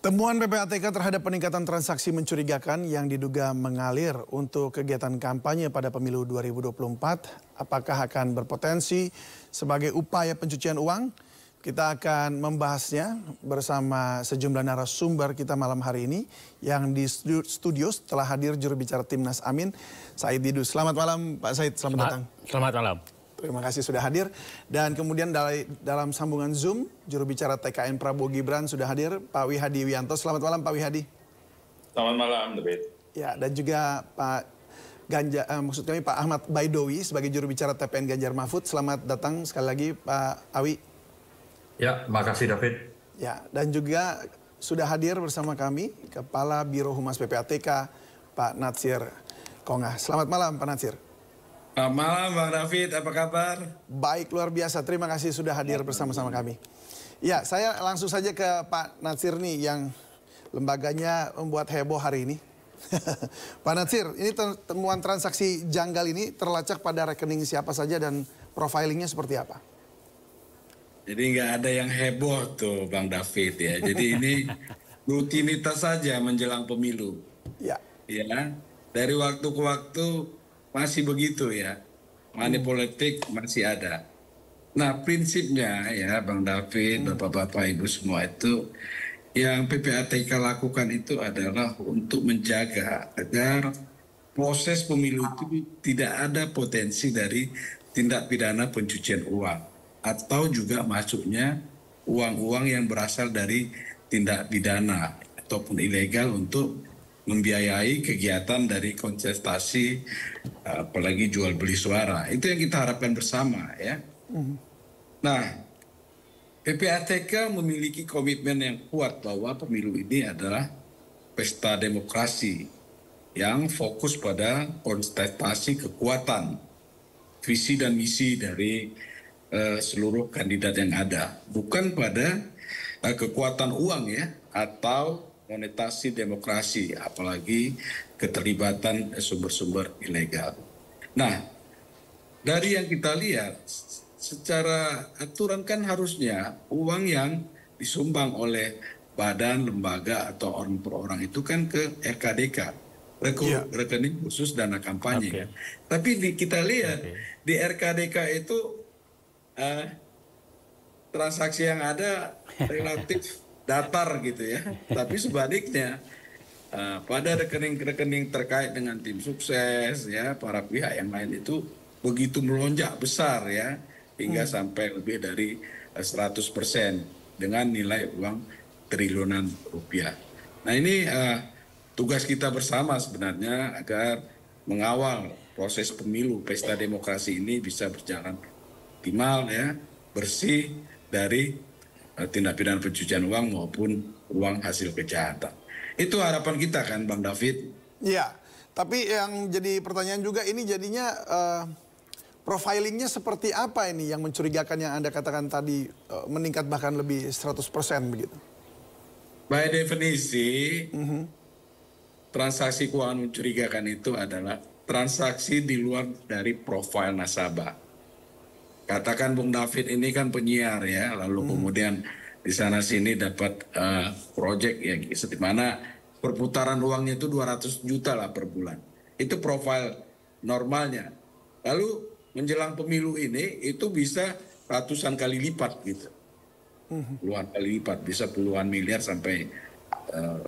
Temuan PPATK terhadap peningkatan transaksi mencurigakan yang diduga mengalir untuk kegiatan kampanye pada pemilu 2024 apakah akan berpotensi sebagai upaya pencucian uang? Kita akan membahasnya bersama sejumlah narasumber kita malam hari ini yang di studio telah hadir juru bicara Timnas Amin, Said Didu. Selamat malam Pak Said, selamat, selamat datang. Selamat malam. Terima kasih sudah hadir. Dan kemudian dalam sambungan Zoom, juru bicara TKN Prabowo Gibran sudah hadir, Pak Wihadi Wianto. Selamat malam Pak Wihadi. Selamat malam, David. Ya, dan juga Pak Ganja, eh, maksud kami Pak Ahmad Baidowi sebagai juru bicara TPN Ganjar Mahfud. Selamat datang sekali lagi Pak Awi. Ya, terima kasih David. Ya, dan juga sudah hadir bersama kami Kepala Biro Humas PPATK Pak Natsir Kongah. Selamat malam Pak Natsir. Selamat malam Bang David, apa kabar? Baik, luar biasa. Terima kasih sudah hadir bersama-sama kami. Ya, saya langsung saja ke Pak Natsir nih yang lembaganya membuat heboh hari ini. Pak Natsir, ini temuan transaksi janggal ini terlacak pada rekening siapa saja dan profilingnya seperti apa? Jadi nggak ada yang heboh tuh Bang David ya. Jadi ini rutinitas saja menjelang pemilu. Ya. Ya. Dari waktu ke waktu masih begitu ya. Money hmm. masih ada. Nah prinsipnya ya Bang David, hmm. Bapak-Bapak, Ibu semua itu yang PPATK lakukan itu adalah untuk menjaga agar proses pemilu itu tidak ada potensi dari tindak pidana pencucian uang atau juga masuknya uang-uang yang berasal dari tindak pidana ataupun ilegal untuk membiayai kegiatan dari kontestasi eh, apalagi jual beli suara. Itu yang kita harapkan bersama ya. Hmm. Nah, PPATK memiliki komitmen yang kuat bahwa pemilu ini adalah pesta demokrasi yang fokus pada kontestasi kekuatan, visi dan misi dari uh, seluruh kandidat yang ada, bukan pada uh, kekuatan uang ya atau monetasi demokrasi, apalagi keterlibatan sumber-sumber ilegal. Nah, dari yang kita lihat, secara aturan kan harusnya uang yang disumbang oleh badan, lembaga, atau orang per orang itu kan ke RKDK, iya. rekening khusus dana kampanye. Okay. Tapi di, kita lihat okay. di RKDK itu eh, transaksi yang ada relatif datar gitu ya. Tapi sebaliknya uh, pada rekening-rekening terkait dengan tim sukses ya para pihak yang lain itu begitu melonjak besar ya hingga hmm. sampai lebih dari 100% eh, dengan nilai uang triliunan rupiah. Nah ini uh, tugas kita bersama sebenarnya agar mengawal proses pemilu pesta demokrasi ini bisa berjalan optimal ya bersih dari Eh, tindak pidana pencucian uang maupun uang hasil kejahatan. Itu harapan kita kan Bang David. Iya, tapi yang jadi pertanyaan juga ini jadinya uh, profilingnya seperti apa ini yang mencurigakan yang Anda katakan tadi uh, meningkat bahkan lebih 100% begitu? By definisi, mm -hmm. transaksi keuangan mencurigakan itu adalah transaksi di luar dari profil nasabah katakan Bung David ini kan penyiar ya, lalu hmm. kemudian di sana sini dapat uh, eh, proyek ya, gitu. di mana perputaran uangnya itu 200 juta lah per bulan. Itu profil normalnya. Lalu menjelang pemilu ini itu bisa ratusan kali lipat gitu. Hmm. Puluhan kali lipat, bisa puluhan miliar sampai uh,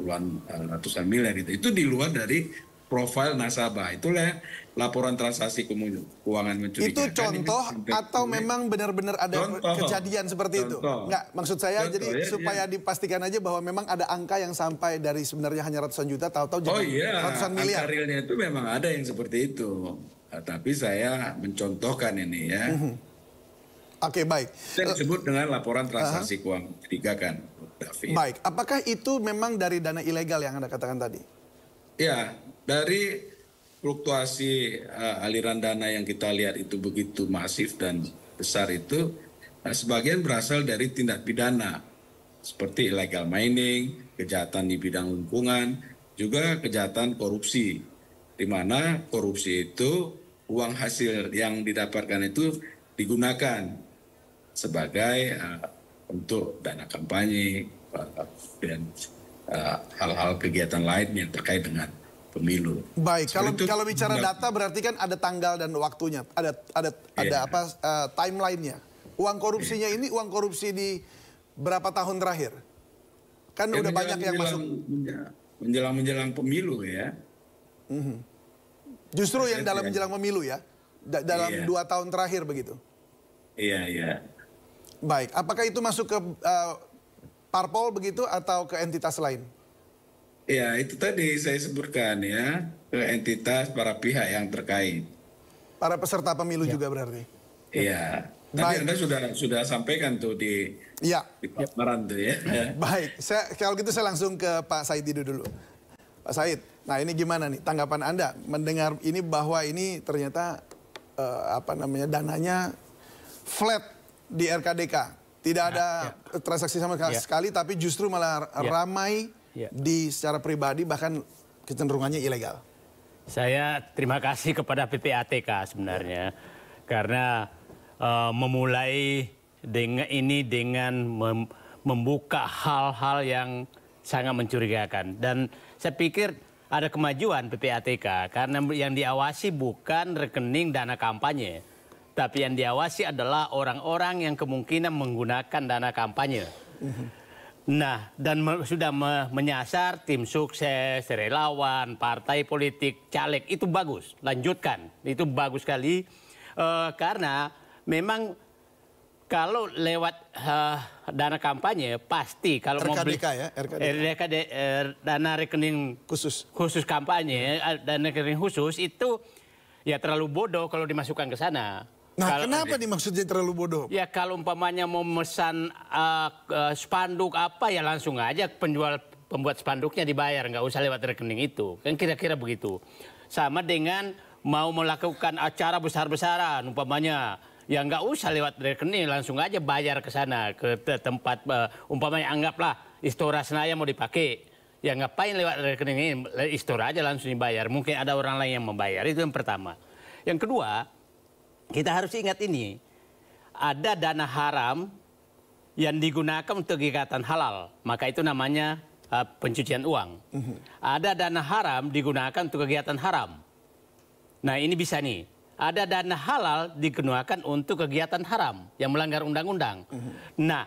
puluhan uh, ratusan miliar gitu. Itu di luar dari profil nasabah. Itulah laporan transaksi keuangan mencurigakan. Itu contoh atau memang benar-benar ada contoh, kejadian seperti contoh, itu? Enggak, maksud saya contoh, jadi ya, iya. supaya ya. dipastikan aja bahwa memang ada angka yang sampai dari sebenarnya hanya ratusan juta tahu-tahu jadi oh, iya. ratusan miliar. Angka realnya itu memang ada yang seperti itu. Nah, tapi saya mencontohkan ini ya. Mhm. Oke okay, baik. Saya eh, disebut dengan laporan transaksi uh -huh. keuangan mencurigakan. Baik, apakah itu memang dari dana ilegal yang Anda katakan tadi? Ya, dari fluktuasi uh, aliran dana yang kita lihat itu begitu masif dan besar itu uh, sebagian berasal dari tindak pidana seperti illegal mining, kejahatan di bidang lingkungan, juga kejahatan korupsi. Di mana korupsi itu uang hasil yang didapatkan itu digunakan sebagai uh, untuk dana kampanye dan hal-hal uh, kegiatan lain yang terkait dengan pemilu. Baik, kalau itu, kalau bicara data berarti kan ada tanggal dan waktunya, ada ada yeah. ada apa uh, timelinenya. Uang korupsinya ini uang korupsi di berapa tahun terakhir? Kan ya, udah banyak yang masuk. Menjelang menjelang pemilu ya. Mm -hmm. Justru yang dalam kan. menjelang pemilu ya, da dalam yeah. dua tahun terakhir begitu. Iya yeah, iya. Yeah. Baik, apakah itu masuk ke uh, parpol begitu atau ke entitas lain? ya itu tadi saya sebutkan ya ke entitas para pihak yang terkait. Para peserta pemilu ya. juga berarti. Iya. Tadi Baik. Anda sudah sudah sampaikan tuh di ya. di ya. Baik. Saya, kalau gitu saya langsung ke Pak Said Didu dulu. Pak Said, nah ini gimana nih tanggapan Anda mendengar ini bahwa ini ternyata eh, apa namanya dananya flat di RKDK. Tidak ya, ada ya. transaksi sama ya. sekali tapi justru malah ya. ramai ya. di secara pribadi bahkan kecenderungannya ilegal? Saya terima kasih kepada PPATK sebenarnya ya. karena uh, memulai dengan ini dengan mem, membuka hal-hal yang sangat mencurigakan dan saya pikir ada kemajuan PPATK karena yang diawasi bukan rekening dana kampanye tapi yang diawasi adalah orang-orang yang kemungkinan menggunakan dana kampanye. Mhm. Nah, dan me sudah me menyasar tim sukses, relawan, partai politik, caleg itu bagus. Lanjutkan, itu bagus sekali uh, karena memang kalau lewat uh, dana kampanye pasti kalau RKDK mau beli ya, RKDK. RKD, uh, dana rekening khusus khusus kampanye, eh, dana rekening khusus itu ya terlalu bodoh kalau dimasukkan ke sana Nah, kalau kenapa nih maksudnya terlalu bodoh? Ya kalau umpamanya mau memesan uh, uh, spanduk apa ya langsung aja penjual pembuat spanduknya dibayar, nggak usah lewat rekening itu. Kan kira-kira begitu. Sama dengan mau melakukan acara besar-besaran umpamanya ya nggak usah lewat rekening langsung aja bayar ke sana ke tempat uh, umpamanya anggaplah istora Senaya mau dipakai ya ngapain lewat rekening ini istora aja langsung dibayar mungkin ada orang lain yang membayar itu yang pertama yang kedua kita harus ingat ini. Ada dana haram yang digunakan untuk kegiatan halal. Maka itu namanya uh, pencucian uang. Mm -hmm. Ada dana haram digunakan untuk kegiatan haram. Nah ini bisa nih. Ada dana halal digunakan untuk kegiatan haram yang melanggar undang-undang. Mm -hmm. Nah,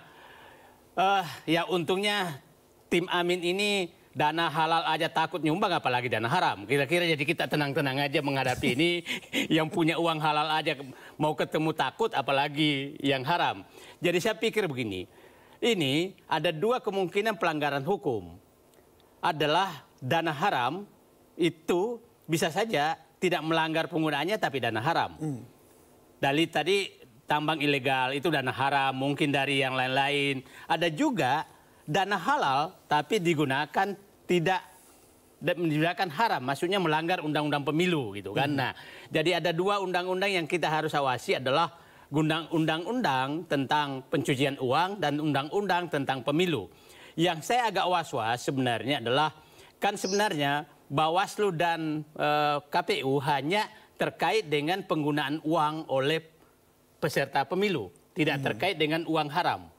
uh, ya untungnya tim Amin ini dana halal aja takut nyumbang apalagi dana haram. Kira-kira jadi kita tenang-tenang aja menghadapi ini yang punya uang halal aja mau ketemu takut apalagi yang haram. Jadi saya pikir begini, ini ada dua kemungkinan pelanggaran hukum. Adalah dana haram itu bisa saja tidak melanggar penggunaannya tapi dana haram. Hmm. Dari tadi tambang ilegal itu dana haram, mungkin dari yang lain-lain. Ada juga dana halal tapi digunakan tidak digunakan haram, maksudnya melanggar undang-undang pemilu gitu kan. Hmm. Nah, jadi ada dua undang-undang yang kita harus awasi adalah undang-undang tentang pencucian uang dan undang-undang tentang pemilu. Yang saya agak was-was sebenarnya adalah kan sebenarnya Bawaslu dan e, eh, KPU hanya terkait dengan penggunaan uang oleh peserta pemilu, tidak hmm. terkait dengan uang haram.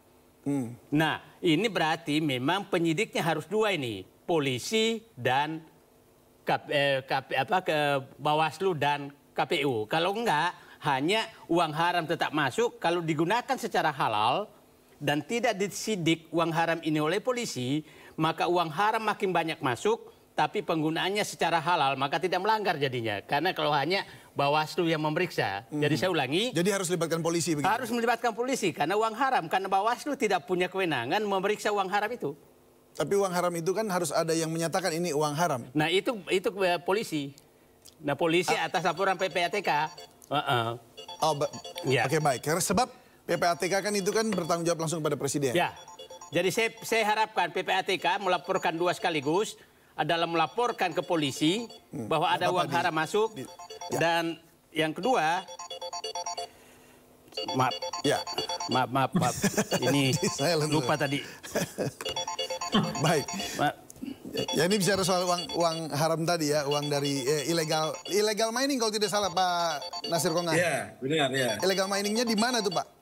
Hmm. Nah, ini berarti memang penyidiknya harus dua ini, polisi dan KP, eh, KP, apa, ke Bawaslu dan KPU. Kalau enggak, hanya uang haram tetap masuk. Kalau digunakan secara halal dan tidak disidik uang haram ini oleh polisi, maka uang haram makin banyak masuk, tapi penggunaannya secara halal, maka tidak melanggar jadinya. Karena kalau hanya Bawaslu yang memeriksa. Hmm. Jadi saya ulangi. Jadi harus melibatkan polisi begitu. Harus melibatkan polisi karena uang haram karena Bawaslu tidak punya kewenangan memeriksa uang haram itu. Tapi uang haram itu kan harus ada yang menyatakan ini uang haram. Nah, itu itu eh, polisi. Nah, polisi ah. atas laporan PPATK. Uh -uh. Oh, yeah. oke okay, baik. Sebab PPATK kan itu kan bertanggung jawab langsung kepada presiden. Ya. Jadi saya, saya harapkan PPATK melaporkan dua sekaligus adalah melaporkan ke polisi hmm. bahwa ada uang haram masuk di, ya. dan yang kedua maaf ya maaf maaf, maaf. ini saya lupa tadi baik maaf. Ya ini bicara soal uang uang haram tadi ya, uang dari eh, ilegal ilegal mining kalau tidak salah Pak Nasir Kongan. ya benar ya. ilegal miningnya di mana tuh Pak?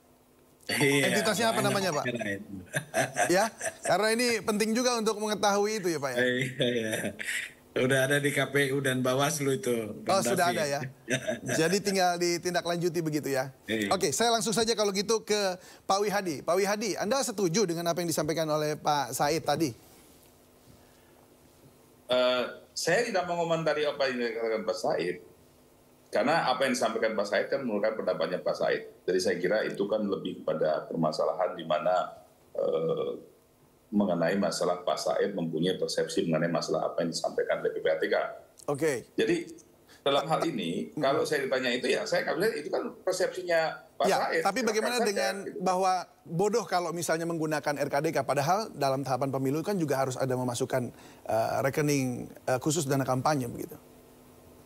Iya, Entitasnya apa namanya Pak? ya, karena ini penting juga untuk mengetahui itu ya Pak ya. Iya, iya. Udah ada di KPU dan Bawaslu itu. oh sudah ada ya. Jadi tinggal ditindaklanjuti begitu ya. Iya. Oke, saya langsung saja kalau gitu ke Pak Wihadi. Pak Wihadi, Anda setuju dengan apa yang disampaikan oleh Pak Said tadi? Uh, saya tidak mengomentari apa yang dikatakan Pak Said karena apa yang disampaikan Pak Said kan menurutkan pendapatnya Pak Said. Jadi saya kira itu kan lebih pada permasalahan di mana eh, mengenai masalah Pak Said mempunyai persepsi mengenai masalah apa yang disampaikan oleh PPATK. Oke. Jadi dalam hal ini hmm. kalau saya ditanya itu ya saya nggak itu kan persepsinya Pak ya, Said. Tapi bagaimana saja, dengan gitu. bahwa bodoh kalau misalnya menggunakan RKDK padahal dalam tahapan pemilu kan juga harus ada memasukkan uh, rekening uh, khusus dana kampanye begitu.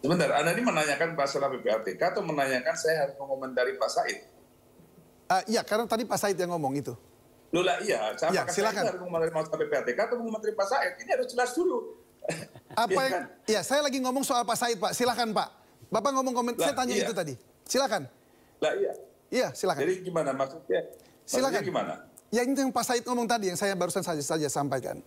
Sebentar, Anda ini menanyakan masalah PPATK atau menanyakan saya harus mengomentari Pak Said? Uh, iya, karena tadi Pak Said yang ngomong itu. Lola, iya. iya kan saya ya, silakan. Saya harus mengomentari masalah PPATK atau mengomentari Pak Said? Ini harus jelas dulu. Apa ya, yang, kan? ya, saya lagi ngomong soal Pak Said, Pak. Silakan, Pak. Bapak ngomong komentar, saya tanya iya. itu tadi. Silakan. Lah, iya. Iya, silakan. Jadi gimana maksudnya? Silakan. Maksudnya gimana? Ya, itu yang Pak Said ngomong tadi, yang saya barusan saja, saja sampaikan.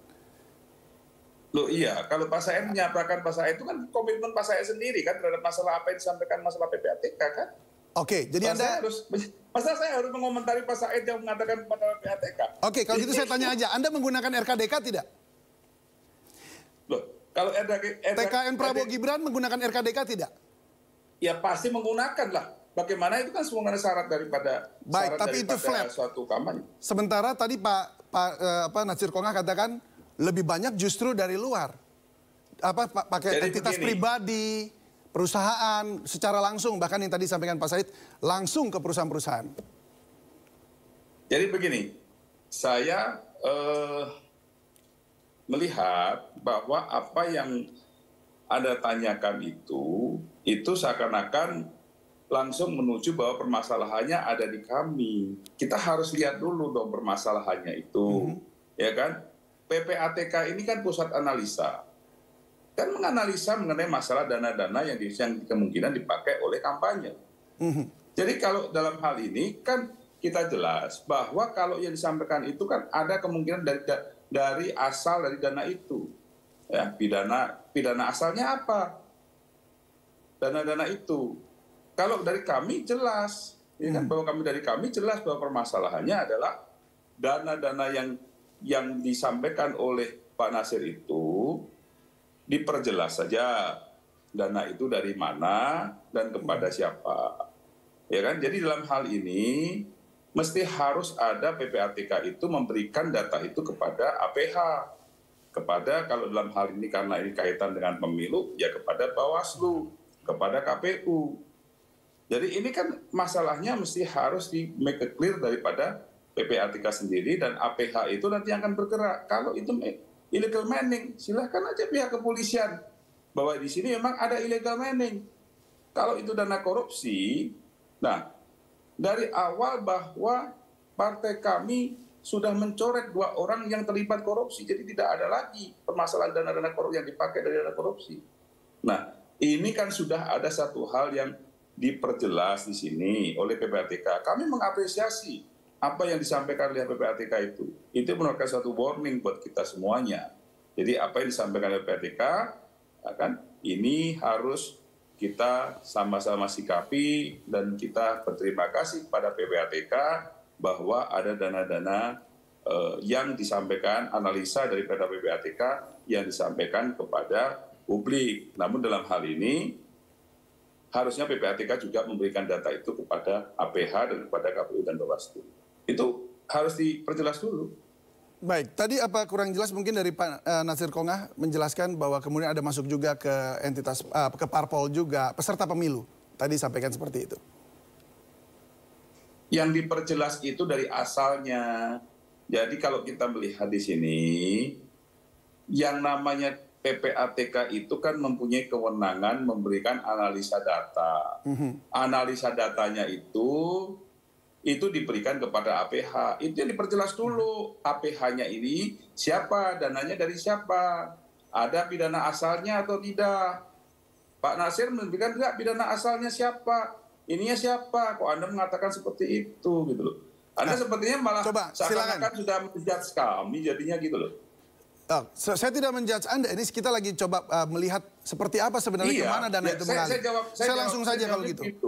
Loh iya, kalau Pak Said menyatakan Pak Said itu kan komitmen Pak Said sendiri kan terhadap masalah apa yang disampaikan masalah PPATK kan? Oke, jadi Anda saya harus Masa saya harus mengomentari Pak Said yang mengatakan kepada PPATK. Oke, kalau gitu saya tanya aja, Anda menggunakan RKDK tidak? Loh, kalau RKDK, TKN Prabowo Gibran menggunakan RKDK tidak? Ya pasti menggunakan lah. Bagaimana itu kan semuanya syarat daripada Baik, syarat tapi daripada itu flat. suatu kampanye. Sementara tadi Pak Pak eh, apa Nasir Konga katakan lebih banyak justru dari luar. Apa pakai Jadi entitas begini. pribadi, perusahaan secara langsung bahkan yang tadi sampaikan Pak Said langsung ke perusahaan-perusahaan. Jadi begini, saya uh, melihat bahwa apa yang anda tanyakan itu, itu seakan-akan langsung menuju bahwa permasalahannya ada di kami. Kita harus lihat dulu dong permasalahannya itu, mm -hmm. ya kan? PPATK ini kan pusat analisa. Kan menganalisa mengenai masalah dana-dana yang, yang kemungkinan dipakai oleh kampanye. Mhm. Jadi kalau dalam hal ini kan kita jelas bahwa kalau yang disampaikan itu kan ada kemungkinan dari dari asal dari dana itu. Ya, pidana pidana asalnya apa? Dana-dana itu. Kalau dari kami jelas, ya kan mhm. bahwa kami dari kami jelas bahwa permasalahannya adalah dana-dana yang yang disampaikan oleh Pak Nasir itu diperjelas saja dana itu dari mana dan kepada siapa. Ya kan? Jadi dalam hal ini mesti harus ada PPATK itu memberikan data itu kepada APH. Kepada kalau dalam hal ini karena ini kaitan dengan pemilu ya kepada Bawaslu, kepada KPU. Jadi ini kan masalahnya mesti harus di make clear daripada PPATK sendiri dan APH itu nanti akan bergerak. Kalau itu illegal mining, silahkan aja pihak kepolisian bahwa di sini memang ada illegal mining. Kalau itu dana korupsi, nah dari awal bahwa partai kami sudah mencoret dua orang yang terlibat korupsi, jadi tidak ada lagi permasalahan dana-dana korupsi yang dipakai dari dana korupsi. Nah, ini kan sudah ada satu hal yang diperjelas di sini oleh PPATK. Kami mengapresiasi apa yang disampaikan oleh PPATK itu itu merupakan satu warning buat kita semuanya. Jadi apa yang disampaikan oleh PPATK ya kan ini harus kita sama-sama sikapi dan kita berterima kasih pada PPATK bahwa ada dana-dana eh, yang disampaikan analisa daripada PPATK yang disampaikan kepada publik. Namun dalam hal ini harusnya PPATK juga memberikan data itu kepada APH dan kepada KPU dan Bawaslu itu harus diperjelas dulu. Baik, tadi apa kurang jelas mungkin dari Pak eh, Nasir Kongah menjelaskan bahwa kemudian ada masuk juga ke entitas e, ke parpol juga peserta pemilu. Tadi sampaikan seperti itu. Yang diperjelas itu dari asalnya. Jadi kalau kita melihat di sini yang namanya PPATK itu kan mempunyai kewenangan memberikan analisa data. Mhm. Analisa datanya itu itu diberikan kepada APH. Itu yang diperjelas dulu APH-nya ini siapa, dananya dari siapa, ada pidana asalnya atau tidak. Pak Nasir memberikan enggak pidana asalnya siapa, ininya siapa, kok Anda mengatakan seperti itu gitu loh. Anda nah, sepertinya malah seakan-akan sudah menjudge kami jadinya gitu loh. Oh, saya tidak menjudge Anda. Ini kita lagi coba uh, melihat seperti apa sebenarnya iya, kemana dana ya, itu mengalir. Saya, saya, jawab, saya, saya langsung saya saja kalau gitu. gitu.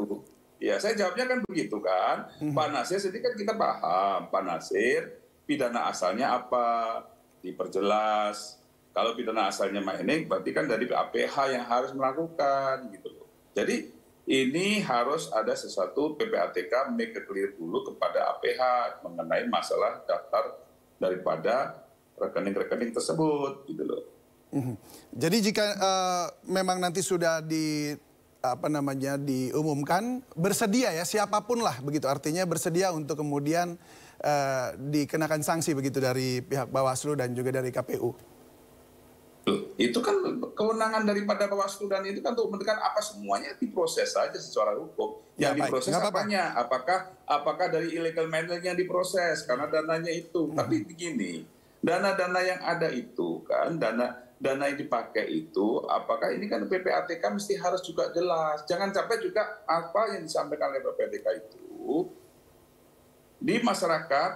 Ya, saya jawabnya kan begitu kan. Hmm. Pak Nasir sedikit kan kita paham. Pak Nasir pidana asalnya apa? Diperjelas. Kalau pidana asalnya mining berarti kan dari APH yang harus melakukan gitu loh. Jadi ini harus ada sesuatu PPATK make clear dulu kepada APH mengenai masalah daftar daripada rekening-rekening tersebut gitu loh. Hmm. Jadi jika uh, memang nanti sudah di apa namanya diumumkan bersedia ya siapapun lah begitu artinya bersedia untuk kemudian uh, dikenakan sanksi begitu dari pihak Bawaslu dan juga dari KPU. Itu kan kewenangan daripada Bawaslu dan itu kan untuk menentukan apa semuanya diproses saja secara hukum. Ya, yang diproses apa apanya? Apa. Apakah apakah dari illegal mining yang diproses karena dananya itu. Hmm. Tapi begini, dana-dana yang ada itu kan dana dana yang dipakai itu apakah ini kan PPATK mesti harus juga jelas. Jangan sampai juga apa yang disampaikan oleh PPATK itu di masyarakat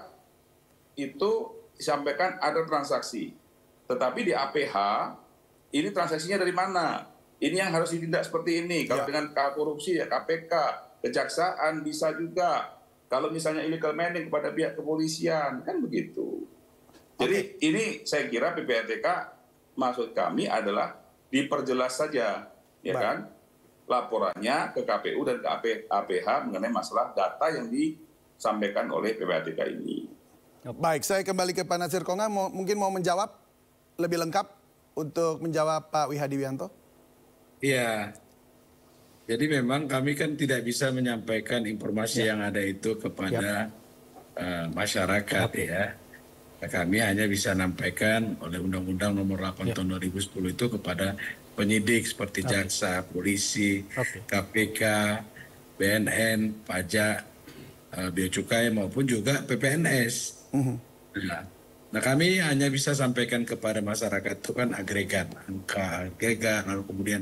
itu disampaikan ada transaksi. Tetapi di APH ini transaksinya dari mana? Ini yang harus ditindak seperti ini. Kalau ya. dengan korupsi ya KPK, kejaksaan bisa juga. Kalau misalnya illegal mining kepada pihak kepolisian kan begitu. Jadi ini saya kira PPATK maksud kami adalah diperjelas saja, ya Baik. kan? Laporannya ke KPU dan ke APH mengenai masalah data yang disampaikan oleh PPATK ini. Baik, saya kembali ke Pak Nasir Konga, mau, mungkin mau menjawab lebih lengkap untuk menjawab Pak Wihadi Wianto. Iya, jadi memang kami kan tidak bisa menyampaikan informasi ya. yang ada itu kepada ya. uh, masyarakat ya. ya. Nah, kami hanya bisa sampaikan oleh Undang-Undang Nomor 8 ya. Tahun 2010 itu kepada penyidik seperti okay. jaksa, polisi, okay. KPK, BNN, pajak, uh, eh, bea cukai maupun juga PPNS. Uh mhm. -huh. nah, nah kami hanya bisa sampaikan kepada masyarakat itu kan agregat angka, agregat lalu kemudian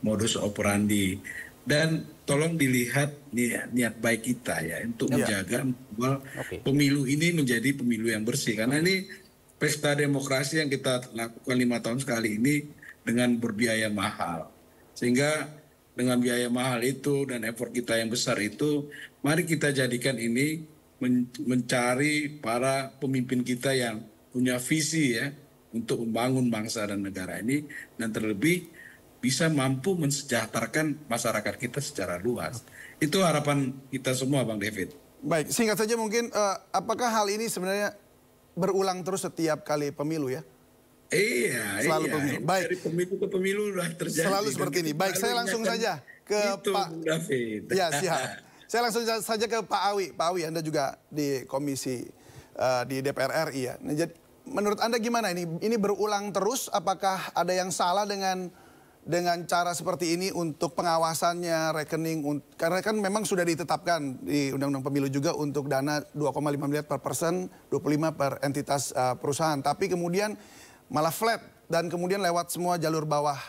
modus operandi dan tolong dilihat niat, niat baik kita ya untuk ya. menjaga bahwa okay. pemilu ini menjadi pemilu yang bersih karena ini pesta demokrasi yang kita lakukan lima tahun sekali ini dengan berbiaya mahal sehingga dengan biaya mahal itu dan effort kita yang besar itu mari kita jadikan ini men mencari para pemimpin kita yang punya visi ya untuk membangun bangsa dan negara ini dan terlebih bisa mampu mensejahterakan masyarakat kita secara luas. Itu harapan kita semua, Bang David. Baik, singkat saja mungkin, uh, apakah hal ini sebenarnya berulang terus setiap kali pemilu ya? Iya, selalu iya. pemilu. Baik. Dari pemilu ke pemilu sudah terjadi. Selalu seperti ini. Baik, saya langsung kan saja ke itu, Pak David. Ya, siap. saya langsung saja ke Pak Awi. Pak Awi, Anda juga di komisi uh, di DPR RI ya. Nah, jadi menurut Anda gimana ini? Ini berulang terus apakah ada yang salah dengan dengan cara seperti ini untuk pengawasannya rekening karena kan memang sudah ditetapkan di Undang-Undang Pemilu juga untuk dana 2,5 miliar per puluh 25 per entitas uh, perusahaan, tapi kemudian malah flat dan kemudian lewat semua jalur bawah.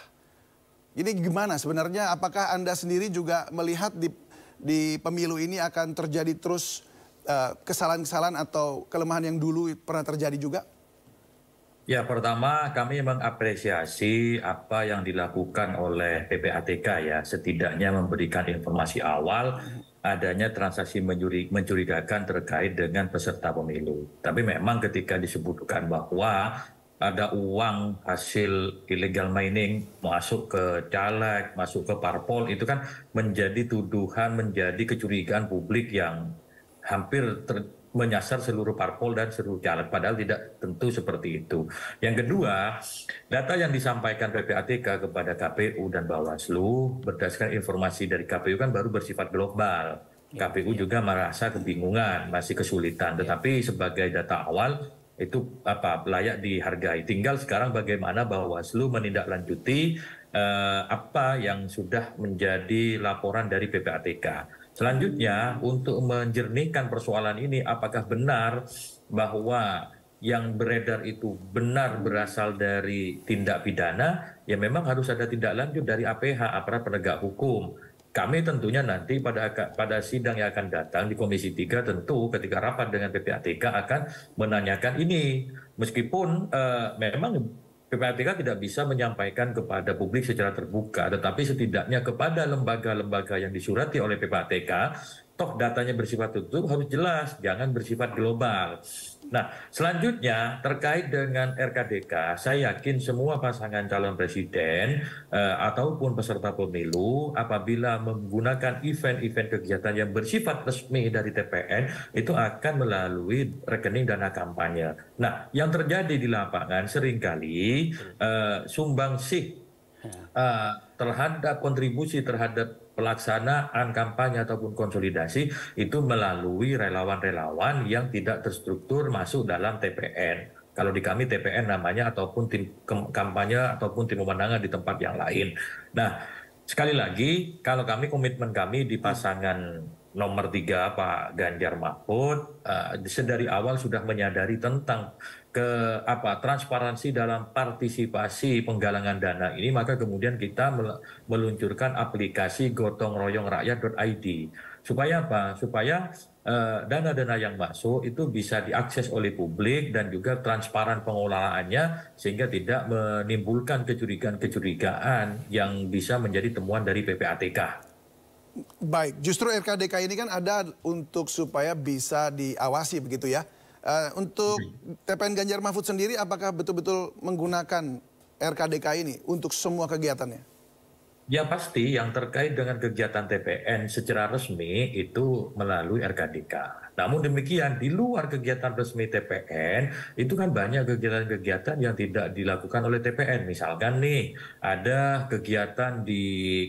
ini gimana sebenarnya apakah Anda sendiri juga melihat di di pemilu ini akan terjadi terus eh, kesalahan-kesalahan uh, atau kelemahan yang dulu pernah terjadi juga? Ya pertama kami mengapresiasi apa yang dilakukan oleh PPATK ya setidaknya memberikan informasi awal adanya transaksi mencurigakan terkait dengan peserta pemilu. Tapi memang ketika disebutkan bahwa ada uang hasil illegal mining masuk ke caleg, masuk ke parpol itu kan menjadi tuduhan, menjadi kecurigaan publik yang hampir ter, menyasar seluruh parpol dan seluruh caleg padahal tidak tentu seperti itu. Yang kedua, data yang disampaikan PPATK kepada KPU dan Bawaslu berdasarkan informasi dari KPU kan baru bersifat global. Ya, KPU ya. juga merasa kebingungan, masih kesulitan. Ya. Tetapi sebagai data awal itu apa layak dihargai. Tinggal sekarang bagaimana Bawaslu menindaklanjuti eh, apa yang sudah menjadi laporan dari PPATK Selanjutnya, untuk menjernihkan persoalan ini, apakah benar bahwa yang beredar itu benar berasal dari tindak pidana, ya memang harus ada tindak lanjut dari APH, aparat penegak hukum. Kami tentunya nanti pada pada sidang yang akan datang di Komisi 3 tentu ketika rapat dengan PPATK akan menanyakan ini. Meskipun eh, memang PPATK tidak bisa menyampaikan kepada publik secara terbuka, tetapi setidaknya kepada lembaga-lembaga yang disurati oleh PPATK, toh datanya bersifat tertutup harus jelas, jangan bersifat global. Nah, selanjutnya terkait dengan RKDK, saya yakin semua pasangan calon presiden eh, ataupun peserta pemilu apabila menggunakan event-event kegiatan yang bersifat resmi dari TPN itu akan melalui rekening dana kampanye. Nah, yang terjadi di lapangan seringkali hmm. eh, sumbang sih ya. eh, terhadap kontribusi terhadap pelaksanaan kampanye ataupun konsolidasi itu melalui relawan-relawan yang tidak terstruktur masuk dalam TPN. Kalau di kami TPN namanya ataupun tim kampanye ataupun tim pemenangan di tempat yang lain. Nah, sekali lagi kalau kami komitmen kami di pasangan nomor tiga Pak Ganjar Mahfud uh, sedari awal sudah menyadari tentang ke apa transparansi dalam partisipasi penggalangan dana ini maka kemudian kita meluncurkan aplikasi gotong royong rakyat.id supaya apa supaya eh, dana-dana uh, yang masuk itu bisa diakses oleh publik dan juga transparan pengolahannya sehingga tidak menimbulkan kecurigaan-kecurigaan yang bisa menjadi temuan dari PPATK. Baik, justru RKDK ini kan ada untuk supaya bisa diawasi begitu ya. Uh, untuk TPN Ganjar Mahfud sendiri, apakah betul-betul menggunakan RKDK ini untuk semua kegiatannya? Ya pasti yang terkait dengan kegiatan TPN secara resmi itu melalui RKDK. Namun demikian di luar kegiatan resmi TPN itu kan banyak kegiatan-kegiatan yang tidak dilakukan oleh TPN. Misalkan nih ada kegiatan di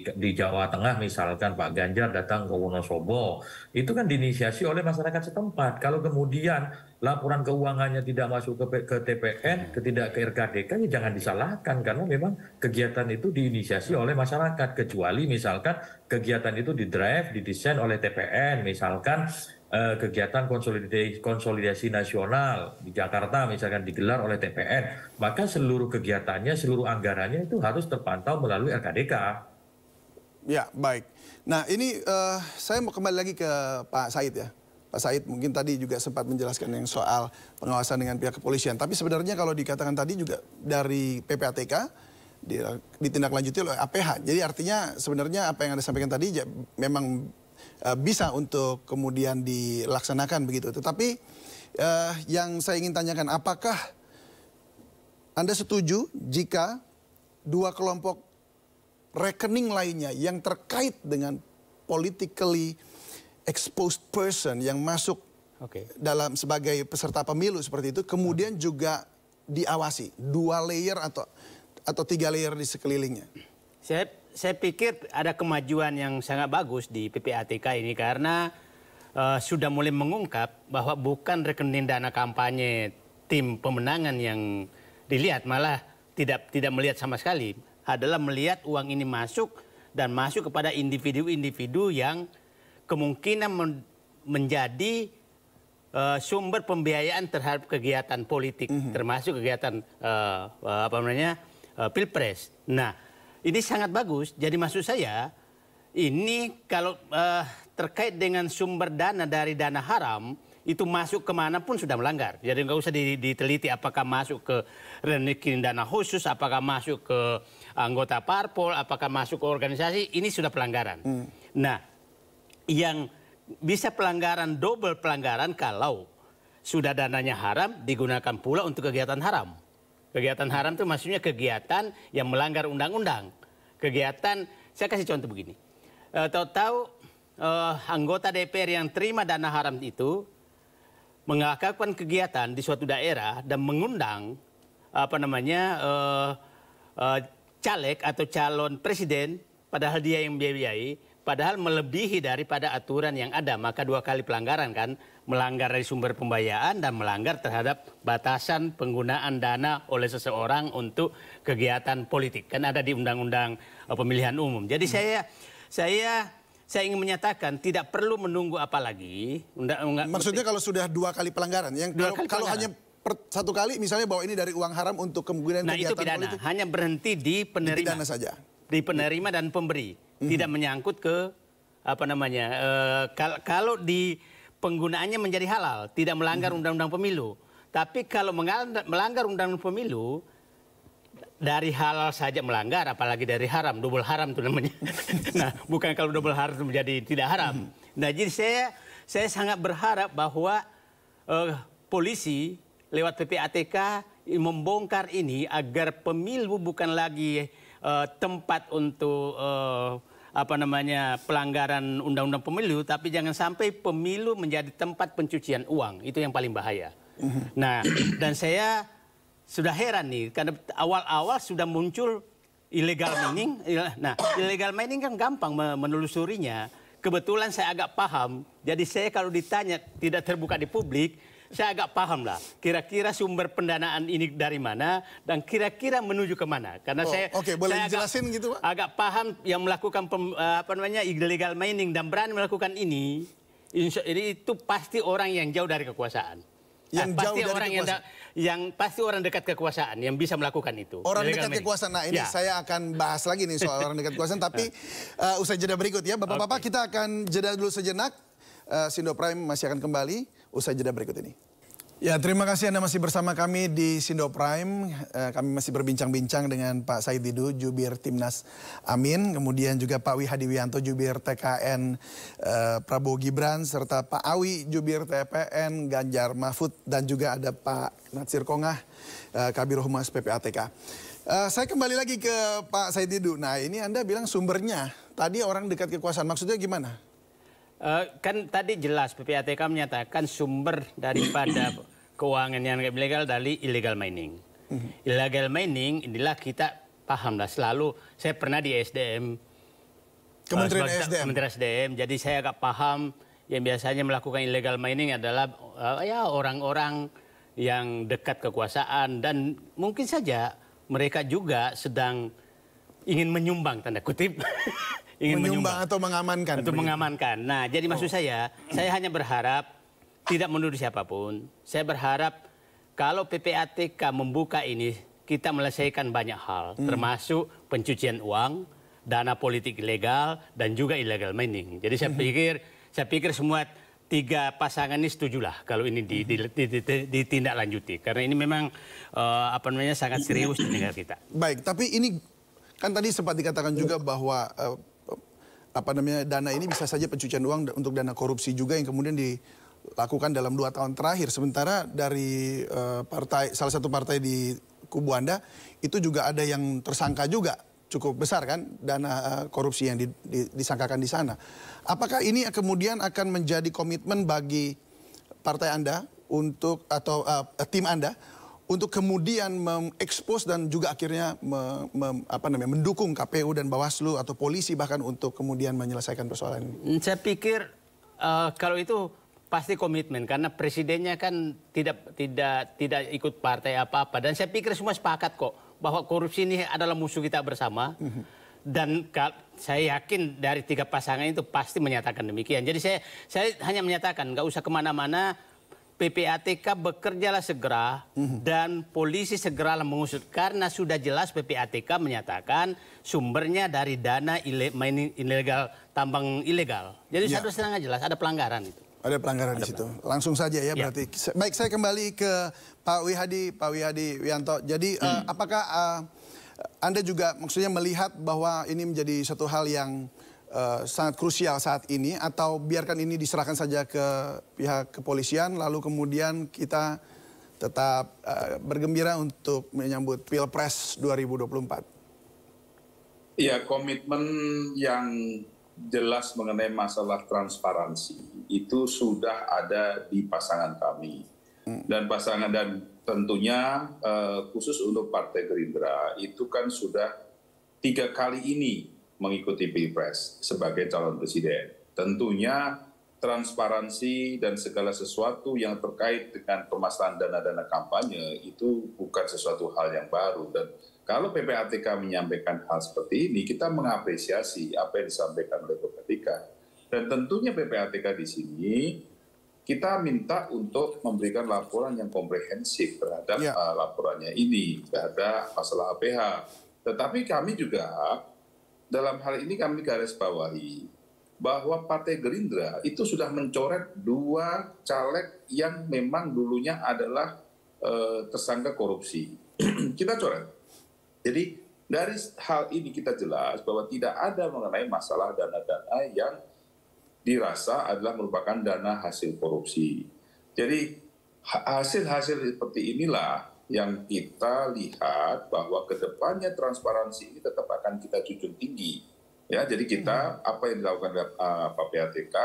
di Jawa Tengah misalkan Pak Ganjar datang ke Wonosobo. Itu kan diinisiasi oleh masyarakat setempat. Kalau kemudian laporan keuangannya tidak masuk ke, ke TPN, ketidak ke RKDK, ya jangan disalahkan karena memang kegiatan itu diinisiasi oleh masyarakat kecuali misalkan kegiatan itu di drive, didesain oleh TPN, misalkan Eh, kegiatan konsolidasi, konsolidasi nasional di Jakarta misalkan digelar oleh TPN, maka seluruh kegiatannya, seluruh anggarannya itu harus terpantau melalui RKDK. Ya, baik. Nah, ini uh, saya mau kembali lagi ke Pak Said ya. Pak Said mungkin tadi juga sempat menjelaskan yang soal pengawasan dengan pihak kepolisian. Tapi sebenarnya kalau dikatakan tadi juga dari PPATK ditindaklanjuti oleh APH. Jadi artinya sebenarnya apa yang Anda sampaikan tadi memang uh, bisa untuk kemudian dilaksanakan begitu. Tetapi uh, yang saya ingin tanyakan, apakah Anda setuju jika dua kelompok rekening lainnya yang terkait dengan politically exposed person yang masuk okay. dalam sebagai peserta pemilu seperti itu, kemudian juga diawasi dua layer atau atau tiga layer di sekelilingnya. Saya saya pikir ada kemajuan yang sangat bagus di PPATK ini karena uh, sudah mulai mengungkap bahwa bukan rekening dana kampanye tim pemenangan yang dilihat malah tidak tidak melihat sama sekali adalah melihat uang ini masuk dan masuk kepada individu-individu yang kemungkinan men menjadi uh, sumber pembiayaan terhadap kegiatan politik mm -hmm. termasuk kegiatan uh, apa namanya uh, pilpres. Nah ini sangat bagus. Jadi maksud saya ini kalau uh, terkait dengan sumber dana dari dana haram itu masuk kemana pun sudah melanggar. Jadi nggak usah diteliti apakah masuk ke rekening dana khusus, apakah masuk ke anggota parpol, apakah masuk ke organisasi. Ini sudah pelanggaran. Hmm. Nah, yang bisa pelanggaran double pelanggaran kalau sudah dananya haram digunakan pula untuk kegiatan haram. Kegiatan haram itu maksudnya kegiatan yang melanggar undang-undang. Kegiatan, saya kasih contoh begini. Eh, tahu-tahu e, anggota DPR yang terima dana haram itu mengadakan kegiatan di suatu daerah dan mengundang apa namanya uh, uh, caleg atau calon presiden padahal dia yang membiayai padahal melebihi daripada aturan yang ada. Maka dua kali pelanggaran kan, melanggar dari sumber pembiayaan dan melanggar terhadap batasan penggunaan dana oleh seseorang untuk kegiatan politik. Kan ada di Undang-Undang eh, Pemilihan Umum. Jadi hmm. saya saya saya ingin menyatakan tidak perlu menunggu apa lagi. Maksudnya kalau sudah dua kali pelanggaran, yang dua kalau, kali kalau pelanggaran. hanya per, satu kali misalnya bahwa ini dari uang haram untuk kemungkinan nah, kegiatan itu pidana. politik. Hanya berhenti di penerima. Di saja di penerima dan pemberi, hmm. tidak menyangkut ke apa namanya. E, kalau di penggunaannya menjadi halal, tidak melanggar mm-hmm. undang-undang hmm. pemilu. Tapi kalau melanggar undang-undang pemilu dari halal saja melanggar, apalagi dari haram, double haram itu namanya. nah, bukan kalau double haram menjadi tidak haram. Mm-hmm. Nah, jadi saya saya sangat berharap bahwa e, polisi lewat PPATK membongkar ini agar pemilu bukan lagi uh, tempat untuk uh, apa namanya pelanggaran undang-undang pemilu, tapi jangan sampai pemilu menjadi tempat pencucian uang. Itu yang paling bahaya. Nah, dan saya sudah heran nih karena awal-awal sudah muncul illegal mining. Nah, illegal mining kan gampang menelusurinya. Kebetulan saya agak paham. Jadi saya kalau ditanya tidak terbuka di publik, saya agak paham lah kira-kira sumber pendanaan ini dari mana dan kira-kira menuju ke mana Karena oh, saya, okay. Boleh saya jelasin agak, gitu, Pak? agak paham yang melakukan pem, eh, apa namanya illegal mining dan berani melakukan ini, insya, ini itu pasti orang yang jauh dari kekuasaan yang nah, jauh dari orang kekuasaan. Yang, yang pasti orang dekat kekuasaan yang bisa melakukan itu. Orang dekat mining. kekuasaan. Nah ini ya. saya akan bahas lagi nih soal orang dekat kekuasaan. Tapi uh, usai jeda berikut ya. Bapak-bapak okay. kita akan jeda dulu sejenak. Uh, Sindo Prime masih akan kembali usai jeda berikut ini. Ya, terima kasih Anda masih bersama kami di Sindo Prime. Eh, kami masih berbincang-bincang dengan Pak Said Didu, jubir Timnas Amin. Kemudian juga Pak Wihadi Wianto jubir TKN eh, Prabowo Gibran. Serta Pak Awi, jubir TPN Ganjar Mahfud. Dan juga ada Pak Natsir Kongah, eh, Kabir Humas PPATK. Eh, saya kembali lagi ke Pak Said Didu. Nah, ini Anda bilang sumbernya. Tadi orang dekat kekuasaan, maksudnya gimana? Eh, kan tadi jelas PPATK menyatakan sumber daripada keuangan yang ilegal dari illegal mining. Mhm. Illegal mining inilah kita pahamlah selalu saya pernah di SDM Kementerian uh, eh, SDM. Kementerian SDM. Jadi saya agak paham yang biasanya melakukan illegal mining adalah uh, ya orang-orang yang dekat kekuasaan dan mungkin saja mereka juga sedang ingin menyumbang tanda kutip ingin menyumbang, atau mengamankan. Atau mengamankan. Nah, jadi maksud oh. saya, saya hanya berharap tidak menuduh siapapun. Saya berharap kalau PPATK membuka ini, kita melesaikan banyak hal, hmm. termasuk pencucian uang, dana politik ilegal, dan juga ilegal mining. Jadi saya hmm. pikir, saya pikir semua tiga pasangan ini setujulah kalau ini ditindaklanjuti karena ini memang uh, apa namanya sangat serius di negara kita. Baik, tapi ini kan tadi sempat dikatakan juga iya. bahwa uh, apa namanya dana ini bisa saja pencucian uang untuk dana korupsi juga yang kemudian dilakukan dalam dua tahun terakhir. Sementara dari uh, partai salah satu partai di kubu Anda itu juga ada yang tersangka juga cukup besar kan dana eh, korupsi yang di, di, disangkakan di sana. Apakah ini kemudian akan menjadi komitmen bagi partai Anda untuk atau uh, tim Anda untuk kemudian mengekspos dan juga akhirnya me, me, apa namanya mendukung KPU dan Bawaslu atau polisi bahkan untuk kemudian menyelesaikan persoalan ini. Hmm, saya pikir uh, kalau itu pasti komitmen karena presidennya kan tidak tidak tidak ikut partai apa-apa dan saya pikir semua sepakat kok bahwa korupsi ini adalah musuh kita bersama. Mm -hmm dan saya yakin dari tiga pasangan itu pasti menyatakan demikian. Jadi saya saya hanya menyatakan nggak usah kemana-mana PPATK bekerjalah segera mm-hmm. dan polisi segeralah mengusut karena sudah jelas PPATK menyatakan sumbernya dari dana mining ilegal tambang ilegal. Jadi yeah. satu setengah jelas ada pelanggaran itu. Ada pelanggaran di situ. Langsung saja ya, ya berarti. Baik, saya kembali ke Pak Wihadi, Pak Wihadi Wianto. Jadi eh, hmm. uh, apakah uh, Anda juga maksudnya melihat bahwa ini menjadi satu hal yang Eh, sangat krusial saat ini atau biarkan ini diserahkan saja ke pihak kepolisian lalu kemudian kita tetap uh, bergembira untuk menyambut Pilpres 2024? Iya, komitmen yang jelas mengenai masalah transparansi itu sudah ada di pasangan kami. Hmm. Dan pasangan dan tentunya uh, khusus untuk Partai Gerindra itu kan sudah tiga kali ini mengikuti pilpres sebagai calon presiden. Tentunya transparansi dan segala sesuatu yang terkait dengan permasalahan dana-dana kampanye itu bukan sesuatu hal yang baru dan kalau PPATK menyampaikan hal seperti ini kita mengapresiasi apa yang disampaikan oleh PPATK dan tentunya PPATK di sini kita minta untuk memberikan laporan yang komprehensif terhadap ya. Uh, laporannya ini terhadap masalah APH tetapi kami juga dalam hal ini kami garis bawahi bahwa Partai Gerindra itu sudah mencoret dua caleg yang memang dulunya adalah e, tersangka korupsi. kita coret. Jadi dari hal ini kita jelas bahwa tidak ada mengenai masalah dana-dana yang dirasa adalah merupakan dana hasil korupsi. Jadi hasil-hasil seperti inilah yang kita lihat bahwa kedepannya transparansi ini tetap akan kita jujur tinggi. Ya, jadi kita hmm. apa yang dilakukan uh, eh, PPATK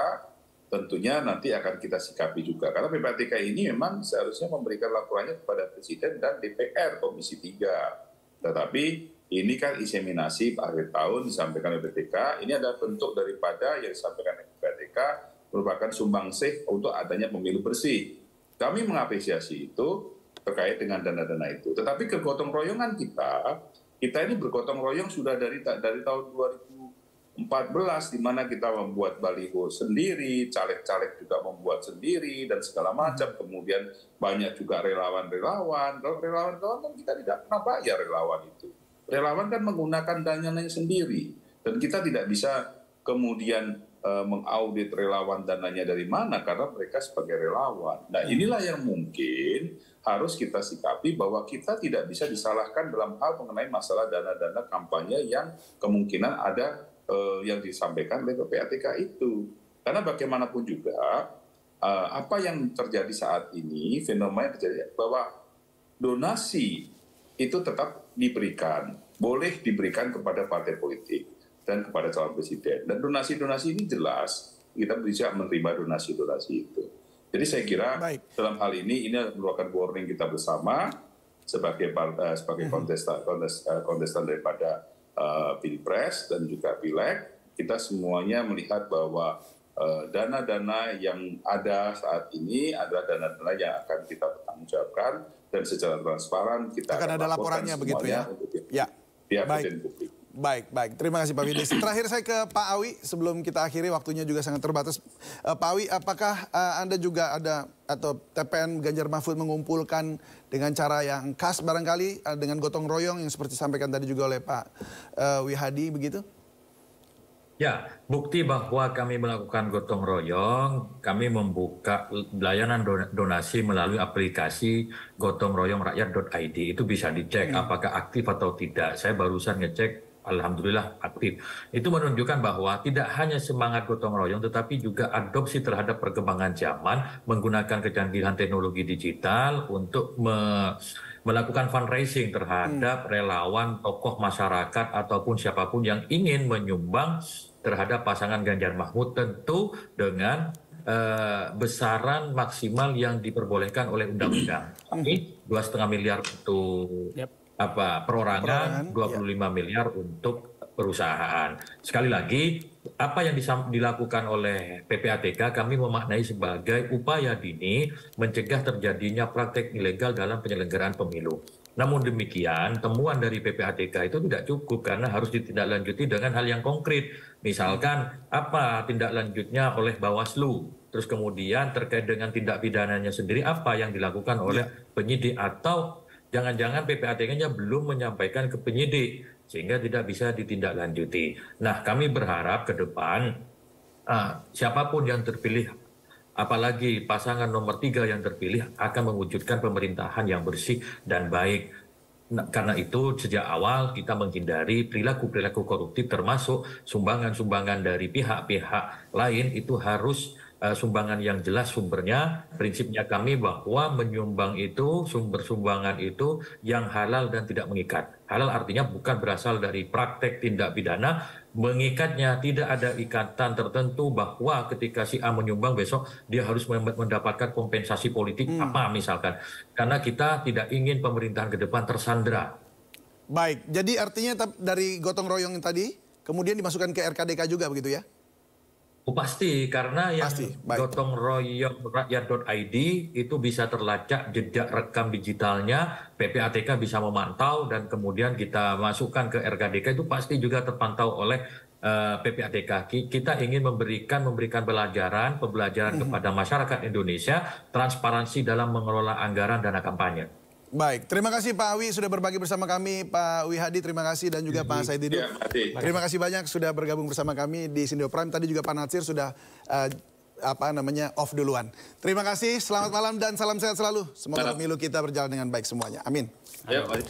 tentunya nanti akan kita sikapi juga. Karena PPATK ini memang seharusnya memberikan laporannya kepada Presiden dan DPR Komisi 3. Tetapi ini kan iseminasi akhir tahun disampaikan oleh PPATK. Ini adalah bentuk daripada yang disampaikan oleh PPATK merupakan sumbangsih untuk adanya pemilu bersih. Kami mengapresiasi itu, terkait dengan dana-dana itu. Tetapi kegotong royongan kita, kita ini bergotong royong sudah dari dari tahun 2014 di mana kita membuat baliho sendiri, caleg-caleg juga membuat sendiri dan segala macam. Hmm. Kemudian banyak juga relawan-relawan. Kalau relawan-relawan kan kita tidak pernah bayar relawan itu. Relawan kan menggunakan dana dananya sendiri dan kita tidak bisa kemudian Eh, mengaudit relawan dananya dari mana karena mereka sebagai relawan. Nah hmm. inilah yang mungkin harus kita sikapi bahwa kita tidak bisa disalahkan dalam hal mengenai masalah dana-dana kampanye yang kemungkinan ada uh, yang disampaikan oleh PPATK itu. Karena bagaimanapun juga eh, apa yang terjadi saat ini fenomena terjadi bahwa donasi itu tetap diberikan, boleh diberikan kepada partai politik dan kepada calon presiden. Dan donasi-donasi ini jelas kita bisa menerima donasi-donasi itu. Jadi saya kira Baik. dalam hal ini ini merupakan warning kita bersama sebagai uh, sebagai kontestan mhm. kontestan, eh, kontestan daripada uh, pilpres dan juga pileg kita semuanya melihat bahwa dana-dana uh, yang ada saat ini adalah dana-dana yang akan kita pertanggungjawabkan dan secara transparan kita akan, akan ada laporannya begitu ya. Untuk ya. Ya, Baik. publik. Baik, baik. Terima kasih Pak Widis. Terakhir saya ke Pak Awi sebelum kita akhiri waktunya juga sangat terbatas. Uh, Pak Awi, apakah uh, Anda juga ada atau TPN Ganjar Mahfud mengumpulkan dengan cara yang khas barangkali uh, dengan gotong royong yang seperti sampaikan tadi juga oleh Pak uh, Wihadi begitu? Ya, bukti bahwa kami melakukan gotong royong, kami membuka layanan donasi melalui aplikasi gotongroyongrakyat.id Itu bisa dicek hmm. apakah aktif atau tidak. Saya barusan ngecek alhamdulillah aktif. Itu menunjukkan bahwa tidak hanya semangat gotong royong tetapi juga adopsi terhadap perkembangan zaman menggunakan kecanggihan teknologi digital untuk me melakukan fundraising terhadap hmm. relawan, tokoh masyarakat ataupun siapapun yang ingin menyumbang terhadap pasangan Ganjar Mahmud tentu dengan eh, besaran maksimal yang diperbolehkan oleh undang-undang. Ini hmm. dua setengah miliar untuk yep apa perorangan, perorangan 25 ya. miliar untuk perusahaan. Sekali lagi, apa yang dilakukan oleh PPATK kami memaknai sebagai upaya dini mencegah terjadinya praktek ilegal dalam penyelenggaraan pemilu. Namun demikian, temuan dari PPATK itu tidak cukup karena harus ditindaklanjuti dengan hal yang konkret. Misalkan apa tindak lanjutnya oleh Bawaslu Terus kemudian terkait dengan tindak pidananya sendiri apa yang dilakukan oleh iya. penyidik atau jangan-jangan PPATK-nya belum menyampaikan ke penyidik sehingga tidak bisa ditindaklanjuti. Nah, kami berharap ke depan ah, siapapun yang terpilih, apalagi pasangan nomor tiga yang terpilih akan mewujudkan pemerintahan yang bersih dan baik. Nah, karena itu sejak awal kita menghindari perilaku-perilaku koruptif termasuk sumbangan-sumbangan dari pihak-pihak lain itu harus Eh, sumbangan yang jelas sumbernya. Prinsipnya kami bahwa menyumbang itu sumber sumbangan itu yang halal dan tidak mengikat. Halal artinya bukan berasal dari praktek tindak pidana, mengikatnya tidak ada ikatan tertentu bahwa ketika si A menyumbang besok dia harus mendapatkan kompensasi politik hmm. apa misalkan. Karena kita tidak ingin pemerintahan ke depan tersandra. Baik, jadi artinya dari gotong royong yang tadi kemudian dimasukkan ke RKDK juga begitu ya? Oh pasti karena yang gotong royong rakyat.id itu bisa terlacak jejak rekam digitalnya, PPATK bisa memantau dan kemudian kita masukkan ke RKDK itu pasti juga terpantau oleh uh, eh, PPATK. Kita ingin memberikan memberikan pelajaran, pembelajaran -hmm. kepada masyarakat Indonesia transparansi dalam mengelola anggaran dana kampanye. Baik, terima kasih Pak Awi sudah berbagi bersama kami, Pak Awi Hadi, terima kasih dan juga Pak iya, Said iya, terima kasih banyak sudah bergabung bersama kami di Sindo Prime. Tadi juga Pak Natsir sudah uh, apa namanya off duluan. Terima kasih, selamat malam dan salam sehat selalu. Semoga pemilu kita berjalan dengan baik semuanya. Amin. Ya,